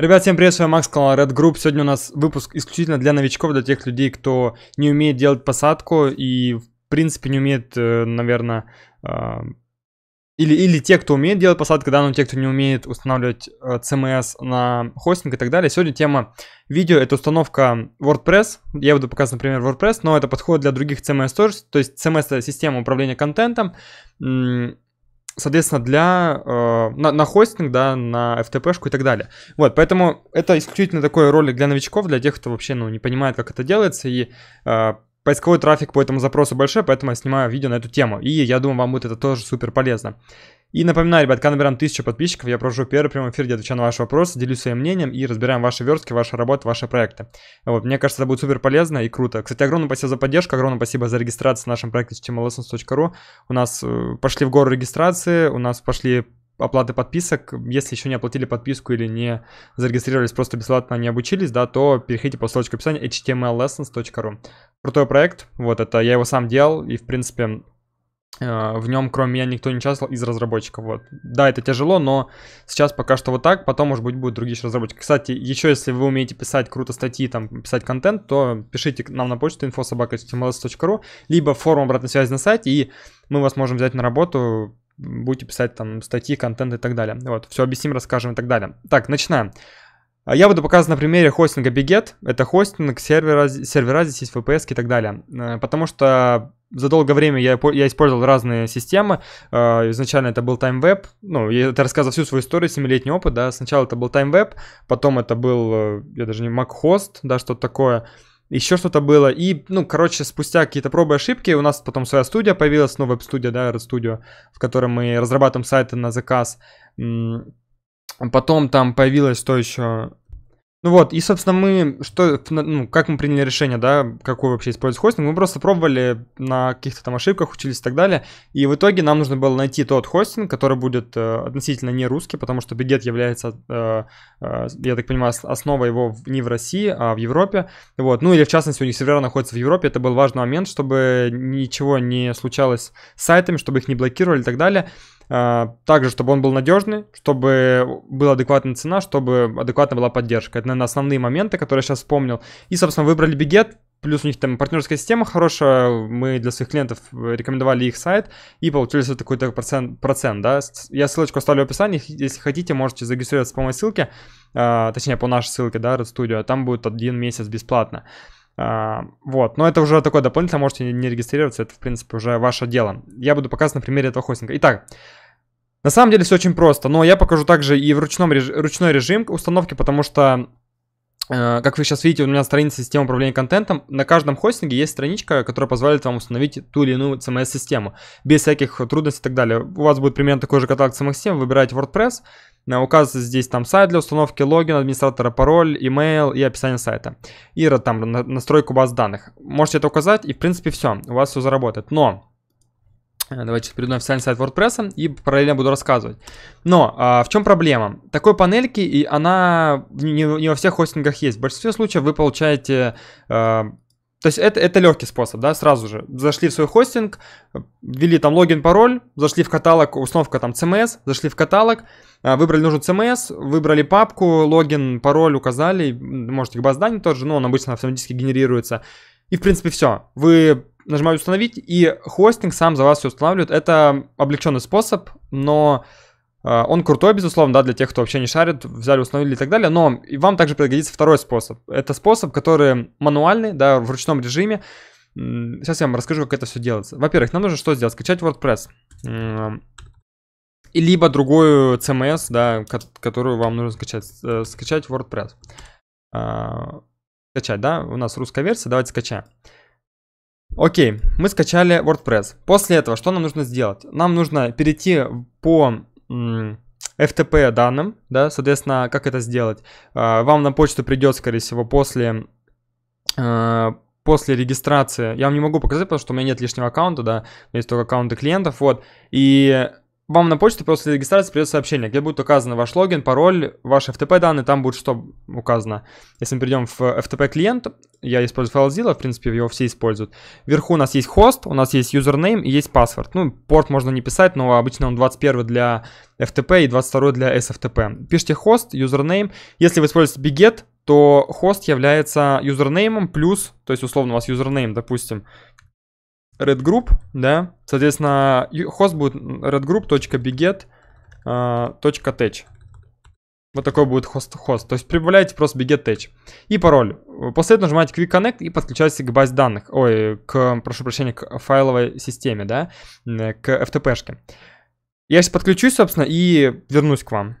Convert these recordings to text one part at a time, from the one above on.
Ребят, всем привет, с вами Макс, канал Red Group. Сегодня у нас выпуск исключительно для новичков, для тех людей, кто не умеет делать посадку и, в принципе, не умеет, э, наверное, э, или, или те, кто умеет делать посадку, да, но те, кто не умеет устанавливать CMS э, эм на хостинг и так далее. Сегодня тема видео — это установка WordPress. Я буду показывать, например, WordPress, но это подходит для других CMS эм тоже. То есть CMS эм — это система управления контентом, соответственно, для... Э, на, на хостинг, да, на FTP-шку и так далее. Вот, поэтому это исключительно такой ролик для новичков, для тех, кто вообще, ну, не понимает, как это делается, и... Э, Поисковой трафик по этому запросу большой, поэтому я снимаю видео на эту тему. И я думаю, вам будет это тоже супер полезно. И напоминаю, ребят, когда набираем 1000 подписчиков, я провожу первый прямой эфир, где отвечаю на ваши вопросы, делюсь своим мнением и разбираем ваши верстки, ваши работы, ваши проекты. Вот, мне кажется, это будет супер полезно и круто. Кстати, огромное спасибо за поддержку, огромное спасибо за регистрацию в нашем проекте htmlessons.ru. У нас э, пошли в гору регистрации, у нас пошли оплаты подписок. Если еще не оплатили подписку или не зарегистрировались, просто бесплатно не обучились, да, то переходите по ссылочке в описании htmllessons.ru. Крутой проект, вот это я его сам делал, и в принципе Э, в нем, кроме меня, никто не участвовал из разработчиков. Вот. Да, это тяжело, но сейчас пока что вот так, потом, может быть, будут другие разработчики. Кстати, еще если вы умеете писать круто статьи, там, писать контент, то пишите нам на почту infosobaka.mls.ru, эм либо форум обратной связи на сайте, и мы вас можем взять на работу, будете писать там статьи, контент и так далее. Вот, все объясним, расскажем и так далее. Так, начинаем. А я буду показывать на примере хостинга Biget. Это хостинг, сервера, сервера здесь есть VPS и так далее. Э, потому что за долгое время я, я использовал разные системы. Э, изначально это был TimeWeb. Ну, я это рассказывал всю свою историю, 7-летний опыт, да. Сначала это был TimeWeb, потом это был, э, я даже не MacHost, да, что-то такое еще что-то было. И, ну, короче, спустя какие-то пробы и ошибки, у нас потом своя студия появилась, новая студия да, Red Studio, в которой мы разрабатываем сайты на заказ. Потом там появилось то еще... Ну вот, и, собственно, мы, что, ну, как мы приняли решение, да, какой вообще использовать хостинг, мы просто пробовали на каких-то там ошибках, учились и так далее, и в итоге нам нужно было найти тот хостинг, который будет э, относительно не русский, потому что Бигет является, э, э, я так понимаю, основа его не в России, а в Европе, вот, ну или в частности у них сервера находится в Европе, это был важный момент, чтобы ничего не случалось с сайтами, чтобы их не блокировали и так далее, а, также, чтобы он был надежный, чтобы была адекватная цена, чтобы адекватно была поддержка. Это, наверное, основные моменты, которые я сейчас вспомнил. И, собственно, выбрали Бигет, плюс у них там партнерская система хорошая, мы для своих клиентов э, рекомендовали их сайт и получили все такой-то процент, процент, да. Я ссылочку оставлю в описании, если хотите, можете зарегистрироваться по моей ссылке, а, точнее, по нашей ссылке, да, Red Studio, а там будет один месяц бесплатно. Э, вот, но это уже такое дополнительное, можете не регистрироваться, это, в принципе, уже ваше дело. Я буду показывать на примере этого хостинга. Итак, на самом деле все очень просто, но я покажу также и в ручном реж... ручной режим установки, потому что, э, как вы сейчас видите, у меня страница системы управления контентом. На каждом хостинге есть страничка, которая позволяет вам установить ту или иную CMS-систему, без всяких трудностей и так далее. У вас будет примерно такой же каталог cms системы выбираете WordPress, э, Указывается здесь там сайт для установки, логин администратора, пароль, email и описание сайта. И там настройку баз данных. Можете это указать и в принципе все, у вас все заработает. Но Э, давайте сейчас перейду на официальный сайт WordPress и параллельно буду рассказывать. Но а, в чем проблема? Такой панельки, и она не, не во всех хостингах есть. В большинстве случаев вы получаете... А, то есть это, это легкий способ, да, сразу же. Зашли в свой хостинг, ввели там логин, пароль, зашли в каталог, установка там CMS, зашли в каталог, э, выбрали нужен CMS, выбрали папку, логин, пароль указали, можете к баздане тот же, но он обычно автоматически генерируется. И, в принципе, все. Вы нажимаю установить, и хостинг сам за вас все устанавливает. Это облегченный способ, но э, он крутой, безусловно, да, для тех, кто вообще не шарит, взяли, установили и так далее, но и вам также пригодится второй способ. Это способ, который мануальный, да, в ручном режиме. Сейчас я вам расскажу, как это все делается. Во-первых, нам нужно что сделать? Скачать WordPress. И либо другую CMS, эм да, которую вам нужно скачать. Э, скачать WordPress. Э, скачать, да? У нас русская версия, давайте скачаем. Окей, мы скачали WordPress. После этого что нам нужно сделать? Нам нужно перейти по FTP данным, да, соответственно, как это сделать? А, вам на почту придет, скорее всего, после а, после регистрации, я вам не могу показать, потому что у меня нет лишнего аккаунта, да, есть только аккаунты клиентов, вот, и вам на почту после регистрации придет сообщение, где будет указано ваш логин, пароль, ваши FTP-данные, там будет что указано. Если мы перейдем в FTP-клиент, я использую FileZilla, в принципе, его все используют. Вверху у нас есть хост, у нас есть username и есть паспорт. Ну, порт можно не писать, но обычно он 21 для FTP и 22 для SFTP. Пишите хост, username. Если вы используете BGET, то хост является юзернеймом плюс, то есть условно у вас юзернейм, допустим, Red Group, да, соответственно, хост будет redgroup.beget.tech. А, вот такой будет хост-хост. То есть прибавляете просто beget tech. И пароль. После этого нажимаете Quick Connect и подключаете к базе данных. Ой, к, прошу прощения, к файловой системе, да, к FTP-шке. Я сейчас подключусь, собственно, и вернусь к вам.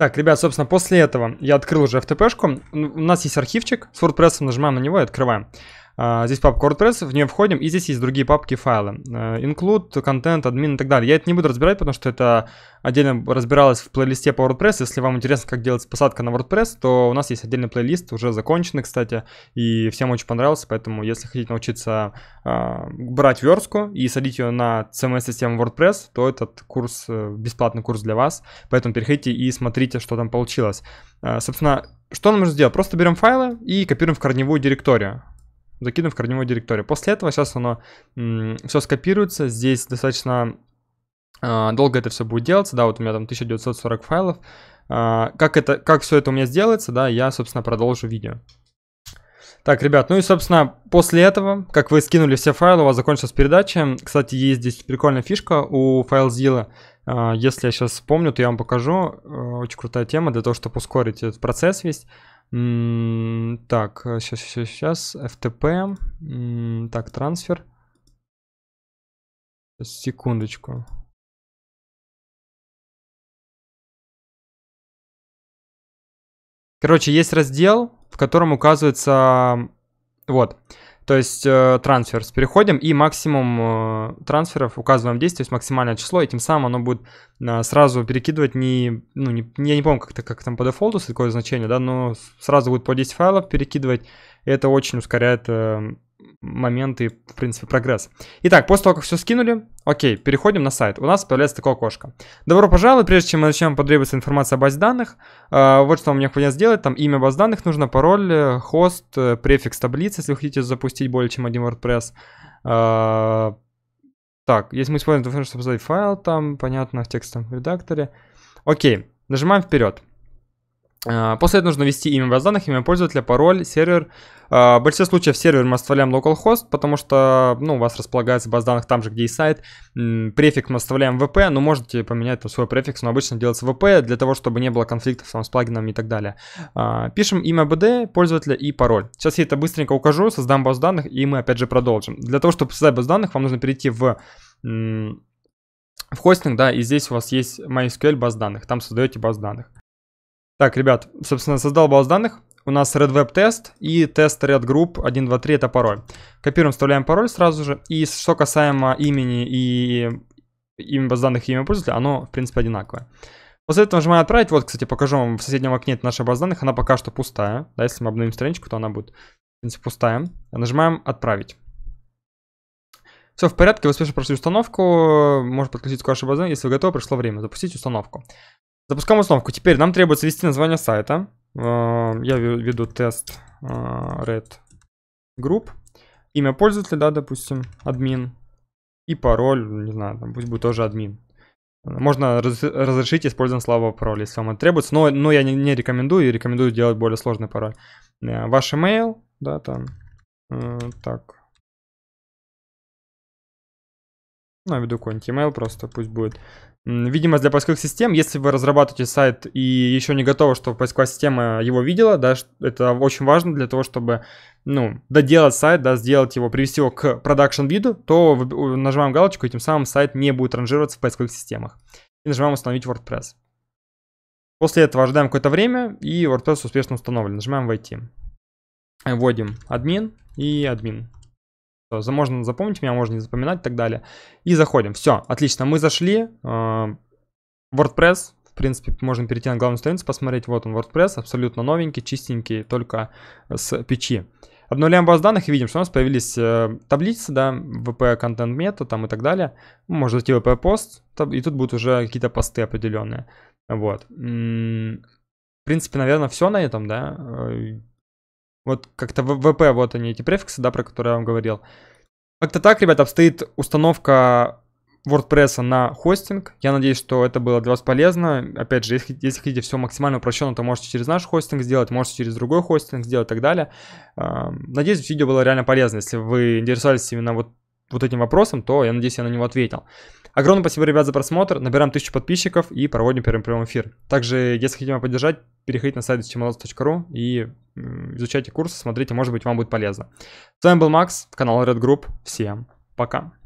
Так, ребят, собственно, после этого я открыл уже FTP-шку. У нас есть архивчик с WordPress, нажимаем на него и открываем. А, здесь папка WordPress, в нее входим, и здесь есть другие папки файлы. Э, include, контент, админ и так далее. Я это не буду разбирать, потому что это отдельно разбиралось в плейлисте по WordPress. Если вам интересно, как делать посадка на WordPress, то у нас есть отдельный плейлист, уже законченный, кстати, и всем очень понравился, поэтому если хотите научиться а, брать верстку и садить ее на CMS-систему WordPress, то этот курс, э, бесплатный курс для вас, поэтому переходите и смотрите, что там получилось. Э, собственно, что нам нужно сделать? Просто берем файлы и копируем в корневую директорию закидываем в корневую директорию. После этого сейчас оно все скопируется, здесь достаточно э, долго это все будет делаться, да, вот у меня там 1940 файлов. А, как, это, как все это у меня сделается, да, я, собственно, продолжу видео. Так, ребят, ну и, собственно, после этого, как вы скинули все файлы, у вас закончилась передача. Кстати, есть здесь прикольная фишка у FileZilla. А, если я сейчас вспомню, то я вам покажу. Э, очень крутая тема для того, чтобы ускорить этот процесс весь. Так, сейчас, э, сейчас, сейчас. FTP. Так, трансфер. секундочку. Короче, есть раздел, в котором указывается... Вот. То есть э, с Переходим и максимум э, трансферов указываем здесь, то есть максимальное число, и тем самым оно будет э, сразу перекидывать не, ну, не, я не помню, как, как там по дефолту такое значение, да, но сразу будет по 10 файлов перекидывать, и это очень ускоряет э, момент и, в принципе, прогресс. Итак, после того, как все скинули, окей, переходим на сайт. У нас появляется такое окошко. Добро пожаловать, прежде чем мы начнем, потребуется информация о базе данных. Э, вот что вам необходимо сделать, там имя баз данных нужно, пароль, э, хост, э, префикс таблицы, если вы хотите запустить более чем один WordPress. Э, так, если мы используем, то чтобы создать файл, там, понятно, в текстовом редакторе. Окей, нажимаем вперед. А, после этого нужно ввести имя баз данных, имя пользователя, пароль, сервер. А, в большинстве случаев сервер мы оставляем localhost, потому что ну, у вас располагается баз данных там же, где и сайт. Префикс мы оставляем VP, но ну, можете поменять там свой префикс, но обычно делается VP для того, чтобы не было конфликтов с плагином и так далее. А, пишем имя BD, пользователя и пароль. Сейчас я это быстренько укажу, создам базу данных и мы опять же продолжим. Для того, чтобы создать базу данных, вам нужно перейти в в хостинг, да, и здесь у вас есть MySQL баз данных, там создаете баз данных. Так, ребят, собственно, создал баз данных. У нас Red Web тест и тест Red Group 1, 2, 3 это пароль. Копируем, вставляем пароль сразу же. И что касаемо имени и имя баз данных и имя пользователя, оно, в принципе, одинаковое. После этого нажимаем «Отправить». Вот, кстати, покажу вам в соседнем окне наша база данных. Она пока что пустая. Да, если мы обновим страничку, то она будет, в принципе, пустая. Нажимаем «Отправить». Все в порядке, вы успешно прошли установку. Можно подключить к вашей базе, если вы готовы, пришло время запустить установку. Запускаем установку. Теперь нам требуется ввести название сайта. Э, я веду тест э, red group. Имя пользователя, да, допустим, админ. И пароль, не знаю, там пусть будет тоже админ. Можно раз, разрешить использование слабого пароля, если вам это требуется, но, но я не, не рекомендую и рекомендую делать более сложный пароль. Э, ваш email, да, там, так. Ну, я веду какой-нибудь email просто, пусть будет. Видимо, для поисковых систем, если вы разрабатываете сайт и еще не готовы, чтобы поисковая система его видела, да, это очень важно для того, чтобы, ну, доделать сайт, да, сделать его, привести его к продакшн-виду, то нажимаем галочку, и тем самым сайт не будет ранжироваться в поисковых системах. И нажимаем «Установить WordPress». После этого ожидаем какое-то время, и WordPress успешно установлен. Нажимаем «Войти». Вводим админ и админ за можно запомнить меня, можно не запоминать и так далее. И заходим. Все, отлично, мы зашли. Э, WordPress, в принципе, можно перейти на главную страницу, посмотреть. Вот он, WordPress, абсолютно новенький, чистенький, только с печи. Обновляем базу данных и видим, что у нас появились э, таблицы, да, VP контент мета там и так далее. Ну, можно зайти в VP пост, и тут будут уже какие-то посты определенные. Вот. В принципе, наверное, все на этом, да. Э, вот как-то ВП, вот они, эти префиксы, да, про которые я вам говорил. Как-то так, ребят, обстоит установка WordPress на хостинг. Я надеюсь, что это было для вас полезно. Опять же, если, если хотите все максимально упрощенно, то можете через наш хостинг сделать, можете через другой хостинг сделать и так далее. Эм, надеюсь, видео было реально полезно. Если вы интересовались именно вот вот этим вопросом, то я надеюсь, я на него ответил. Огромное спасибо, ребят, за просмотр. Набираем 1000 подписчиков и проводим первый прямой эфир. Также, если хотите меня поддержать, переходите на сайт chmlos.ru и изучайте курсы, смотрите, может быть, вам будет полезно. С вами был Макс, канал Red Group. Всем пока.